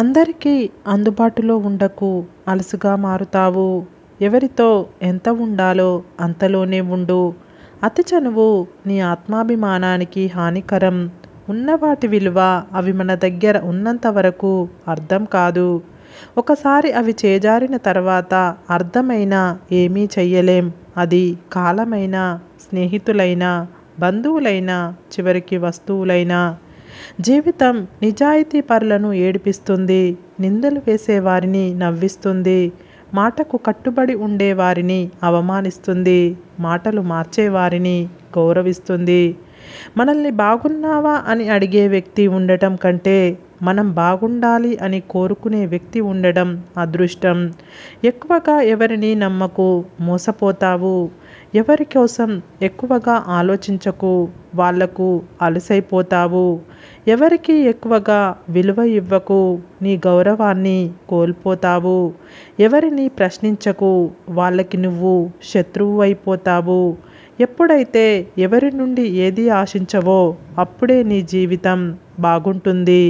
అందరికీ అందుబాటులో ఉండకు అలసుగా మారుతావు ఎవరితో ఎంత ఉండాలో అంతలోనే ఉండు అతి చనువు నీ ఆత్మాభిమానానికి హానికరం ఉన్నవాటి విలువ అవి మన దగ్గర ఉన్నంత వరకు అర్థం కాదు ఒకసారి అవి చేజారిన తర్వాత అర్థమైన ఏమీ చెయ్యలేం అది కాలమైన స్నేహితులైన బంధువులైన చివరికి వస్తువులైనా జీవితం నిజాయితీ పరులను ఏడిపిస్తుంది నిందలు వేసేవారిని నవ్విస్తుంది మాటకు కట్టుబడి ఉండేవారిని అవమానిస్తుంది మాటలు మార్చేవారిని గౌరవిస్తుంది మనల్ని బాగున్నావా అని అడిగే వ్యక్తి ఉండటం కంటే మనం బాగుండాలి అని కోరుకునే వ్యక్తి ఉండడం అదృష్టం ఎక్కువగా ఎవరిని నమ్మకు మోసపోతావు ఎవరి కోసం ఎక్కువగా ఆలోచించకు వాళ్లకు అలసైపోతావు ఎవరికి ఎక్కువగా విలువ ఇవ్వకు నీ గౌరవాన్ని కోల్పోతావు ఎవరిని ప్రశ్నించకు వాళ్ళకి నువ్వు శత్రువు అయిపోతావు ఎప్పుడైతే ఎవరి నుండి ఏది ఆశించవో అప్పుడే నీ జీవితం బాగుంటుంది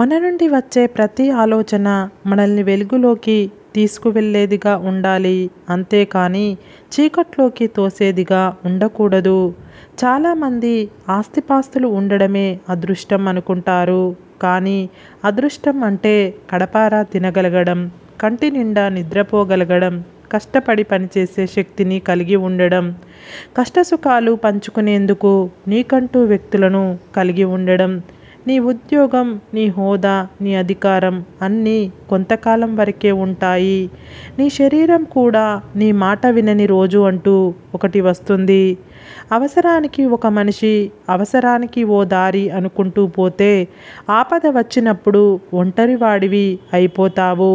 మన నుండి వచ్చే ప్రతి ఆలోచన మనల్ని వెలుగులోకి తీసుకువెళ్ళేదిగా ఉండాలి అంతేకాని చీకట్లోకి తోసేదిగా ఉండకూడదు చాలామంది ఆస్తిపాస్తులు ఉండడమే అదృష్టం అనుకుంటారు కానీ అదృష్టం అంటే కడపారా తినగలగడం కంటి నిండా నిద్రపోగలగడం కష్టపడి పనిచేసే శక్తిని కలిగి ఉండడం కష్టసుఖాలు పంచుకునేందుకు నీకంటూ వ్యక్తులను కలిగి ఉండడం నీ ఉద్యోగం నీ హోదా నీ అధికారం అన్నీ కొంతకాలం వరకే ఉంటాయి నీ శరీరం కూడా నీ మాట వినని రోజు అంటూ ఒకటి వస్తుంది అవసరానికి ఒక మనిషి అవసరానికి ఓ దారి అనుకుంటూ పోతే ఆపద వచ్చినప్పుడు ఒంటరివాడివి అయిపోతావు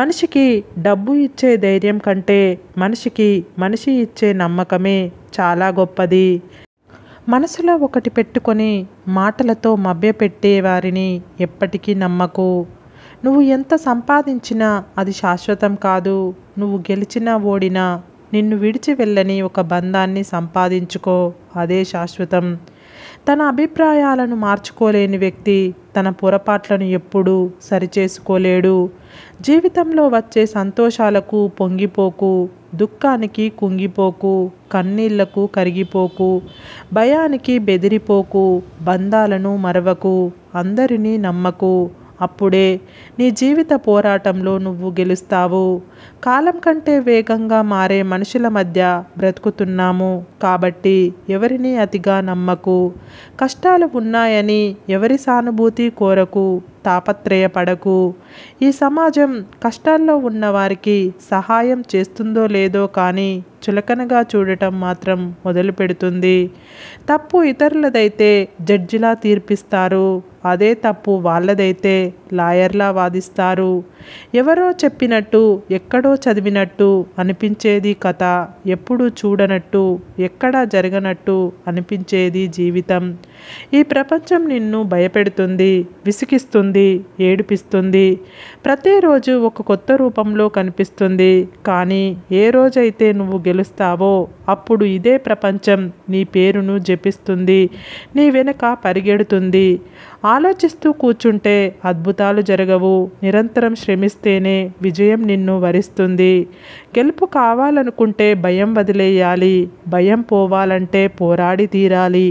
మనిషికి డబ్బు ఇచ్చే ధైర్యం కంటే మనిషికి మనిషి ఇచ్చే నమ్మకమే చాలా గొప్పది మనసులో ఒకటి పెట్టుకొని మాటలతో మభ్యపెట్టేవారిని ఎప్పటికీ నమ్మకు నువ్వు ఎంత సంపాదించినా అది శాశ్వతం కాదు నువ్వు గెలిచినా ఓడినా నిన్ను విడిచి వెళ్ళని ఒక బంధాన్ని సంపాదించుకో అదే శాశ్వతం తన అభిప్రాయాలను మార్చుకోలేని వ్యక్తి తన పొరపాట్లను ఎప్పుడూ సరిచేసుకోలేడు జీవితంలో వచ్చే సంతోషాలకు పొంగిపోకు దుఃఖానికి కుంగిపోకు కన్నీళ్లకు కరిగిపోకు భయానికి బెదిరిపోకు బంధాలను మరవకు అందరినీ నమ్మకు అప్పుడే నీ జీవిత పోరాటంలో నువ్వు గెలుస్తావు కాలం కంటే వేగంగా మారే మనుషుల మధ్య బ్రతుకుతున్నాము కాబట్టి ఎవరిని అతిగా నమ్మకు కష్టాలు ఉన్నాయని ఎవరి సానుభూతి కోరకు తాపత్రయపడకు ఈ సమాజం కష్టాల్లో ఉన్నవారికి సహాయం చేస్తుందో లేదో కానీ చులకనగా చూడటం మాత్రం మొదలు పెడుతుంది తప్పు ఇతరులదైతే జడ్జిలా తీర్పిస్తారు అదే తప్పు వాళ్ళదైతే లాయర్లా వాదిస్తారు ఎవరో చెప్పినట్టు ఎక్కడో చదివినట్టు అనిపించేది కథ ఎప్పుడు చూడనట్టు ఎక్కడా జరగనట్టు అనిపించేది జీవితం ఈ ప్రపంచం నిన్ను భయపెడుతుంది విసిగిస్తుంది ఏడిపిస్తుంది ప్రతిరోజు ఒక కొత్త రూపంలో కనిపిస్తుంది కానీ ఏ రోజైతే నువ్వు గెలుస్తావో అప్పుడు ఇదే ప్రపంచం నీ పేరును జపిస్తుంది నీ వెనుక పరిగెడుతుంది ఆలోచిస్తూ కూర్చుంటే అద్భుతాలు జరగవు నిరంతరం శ్రమిస్తేనే విజయం నిన్ను వరిస్తుంది గెలుపు కావాలనుకుంటే భయం వదిలేయాలి భయం పోవాలంటే పోరాడి తీరాలి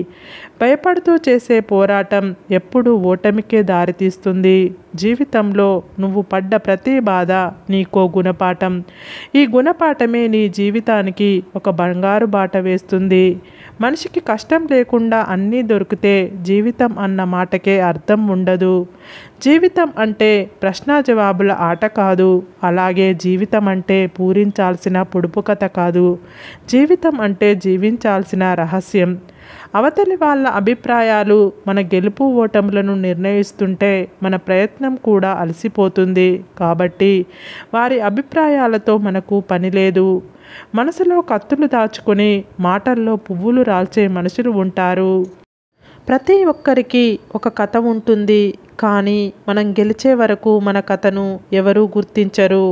భయపడుతూ చేసే పోరాటం ఎప్పుడూ ఓటమికే దారితీస్తుంది జీవితంలో నువ్వు పడ్డ ప్రతి బాధ నీకో గుణపాఠం ఈ గుణపాఠమే నీ జీవితానికి ఒక బంగారు బాట వేస్తుంది మనిషికి కష్టం లేకుండా అన్నీ దొరికితే జీవితం అన్న మాటకే అర్థం ఉండదు జీవితం అంటే ప్రశ్న జవాబుల ఆట కాదు అలాగే జీవితం అంటే పూరించాల్సిన పొడుపు కథ కాదు జీవితం అంటే జీవించాల్సిన రహస్యం అవతలి వాళ్ళ అభిప్రాయాలు మన గెలుపు ఓటములను నిర్ణయిస్తుంటే మన ప్రయత్నం కూడా అలసిపోతుంది కాబట్టి వారి అభిప్రాయాలతో మనకు పని లేదు మనసులో కత్తులు దాచుకుని మాటల్లో పువ్వులు రాల్చే మనుషులు ఉంటారు ప్రతి ఒక్కరికి ఒక కథ ఉంటుంది కానీ మనం గెలిచే వరకు మన కథను ఎవరూ గుర్తించరు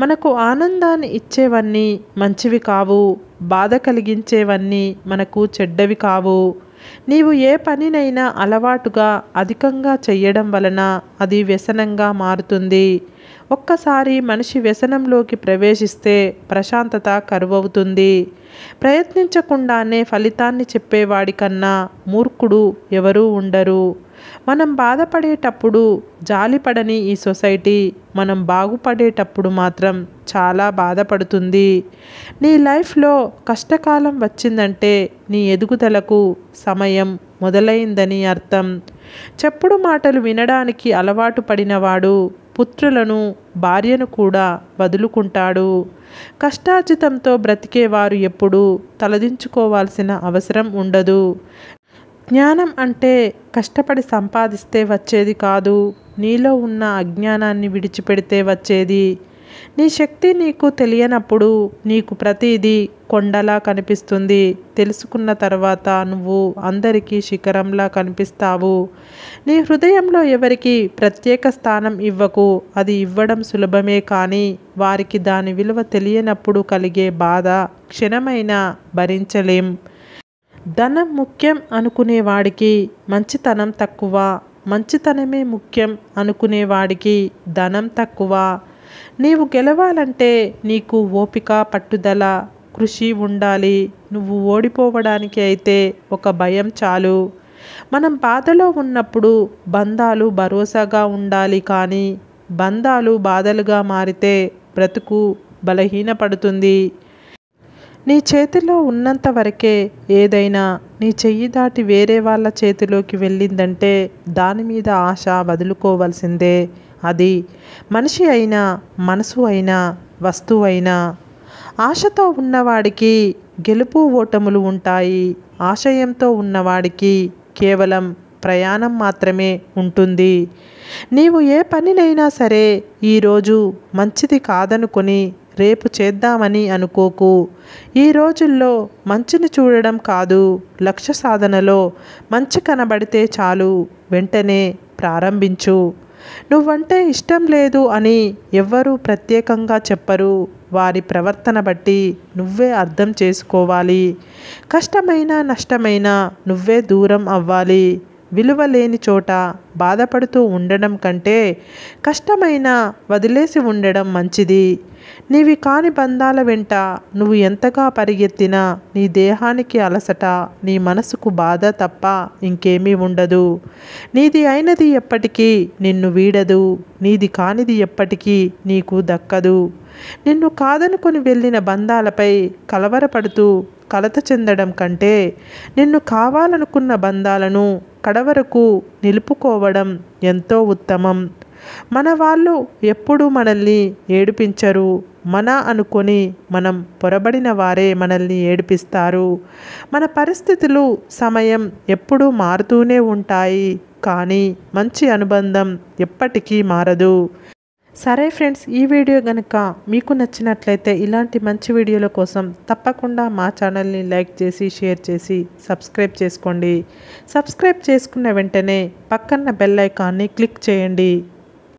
మనకు ఆనందాన్ని ఇచ్చేవన్నీ మంచివి కావు బాధ కలిగించేవన్నీ మనకు చెడ్డవి కావు నీవు ఏ పనినైనా అలవాటుగా అధికంగా చేయడం వలన అది వ్యసనంగా మారుతుంది ఒక్కసారి మనిషి వ్యసనంలోకి ప్రవేశిస్తే ప్రశాంతత కరువవుతుంది ప్రయత్నించకుండానే ఫలితాన్ని చెప్పేవాడికన్నా మూర్ఖుడు ఎవరూ ఉండరు మనం బాధపడేటప్పుడు జాలిపడని ఈ సొసైటీ మనం బాగుపడేటప్పుడు మాత్రం చాలా బాధపడుతుంది నీ లైఫ్లో కష్టకాలం వచ్చిందంటే నీ ఎదుగుదలకు సమయం మొదలైందని అర్థం చెప్పుడు మాటలు వినడానికి అలవాటు పడినవాడు పుత్రులను భార్యను కూడా వదులుకుంటాడు కష్టార్జితంతో బ్రతికేవారు ఎప్పుడూ తలదించుకోవాల్సిన అవసరం ఉండదు జ్ఞానం అంటే కష్టపడి సంపాదిస్తే వచ్చేది కాదు నీలో ఉన్న అజ్ఞానాన్ని విడిచిపెడితే వచ్చేది నీ శక్తి నీకు తెలియనప్పుడు నీకు ప్రతిదీ కొండలా కనిపిస్తుంది తెలుసుకున్న తర్వాత నువ్వు అందరికీ శిఖరంలా కనిపిస్తావు నీ హృదయంలో ఎవరికి ప్రత్యేక స్థానం ఇవ్వకు అది ఇవ్వడం సులభమే కానీ వారికి దాని విలువ తెలియనప్పుడు కలిగే బాధ క్షణమైనా భరించలేం ధనం ముఖ్యం అనుకునేవాడికి మంచితనం తక్కువ మంచితనమే ముఖ్యం అనుకునేవాడికి ధనం తక్కువ నీవు గెలవాలంటే నీకు ఓపిక పట్టుదల కృషి ఉండాలి నువ్వు ఓడిపోవడానికి అయితే ఒక భయం చాలు మనం బాధలో ఉన్నప్పుడు బంధాలు భరోసాగా ఉండాలి కానీ బంధాలు బాధలుగా మారితే బ్రతుకు బలహీనపడుతుంది నీ చేతిలో ఉన్నంత వరకే ఏదైనా నీ చెయ్యి దాటి వేరే వాళ్ళ చేతిలోకి వెళ్ళిందంటే దాని మీద ఆశ వదులుకోవాల్సిందే అది మనిషి అయినా మనసు అయినా వస్తువైనా ఆశతో ఉన్నవాడికి గెలుపు ఓటములు ఉంటాయి ఆశయంతో ఉన్నవాడికి కేవలం ప్రయాణం మాత్రమే ఉంటుంది నీవు ఏ పనినైనా సరే ఈరోజు మంచిది కాదనుకొని రేపు చేద్దామని అనుకోకు ఈ రోజుల్లో మంచిని చూడడం కాదు లక్ష్య సాధనలో మంచి కనబడితే చాలు వెంటనే ప్రారంభించు నువ్వంటే ఇష్టం లేదు అని ఎవ్వరూ ప్రత్యేకంగా చెప్పరు వారి ప్రవర్తన బట్టి నువ్వే అర్థం చేసుకోవాలి కష్టమైన నష్టమైన నువ్వే దూరం అవ్వాలి విలువ లేని చోట బాధపడుతూ ఉండడం కంటే కష్టమైన వదిలేసి ఉండడం మంచిది నీవి కాని బంధాల వెంట నువ్వు ఎంతగా పరిగెత్తినా నీ దేహానికి అలసట నీ మనసుకు బాధ తప్ప ఇంకేమీ ఉండదు నీది అయినది ఎప్పటికీ నిన్ను వీడదు నీది కానిది ఎప్పటికీ నీకు దక్కదు నిన్ను కాదనుకొని వెళ్ళిన బంధాలపై కలవరపడుతూ కలత చెందడం కంటే నిన్ను కావాలనుకున్న బంధాలను కడవరకు నిలుపుకోవడం ఎంతో ఉత్తమం మన వాళ్ళు ఎప్పుడు మనల్ని ఏడిపించరు మన అనుకొని మనం పొరబడిన వారే మనల్ని ఏడిపిస్తారు మన పరిస్థితులు సమయం ఎప్పుడూ మారుతూనే ఉంటాయి కానీ మంచి అనుబంధం ఎప్పటికీ మారదు సరే ఫ్రెండ్స్ ఈ వీడియో కనుక మీకు నచ్చినట్లయితే ఇలాంటి మంచి వీడియోల కోసం తప్పకుండా మా ఛానల్ని లైక్ చేసి షేర్ చేసి సబ్స్క్రైబ్ చేసుకోండి సబ్స్క్రైబ్ చేసుకున్న వెంటనే పక్కన బెల్ ఐకాన్ని క్లిక్ చేయండి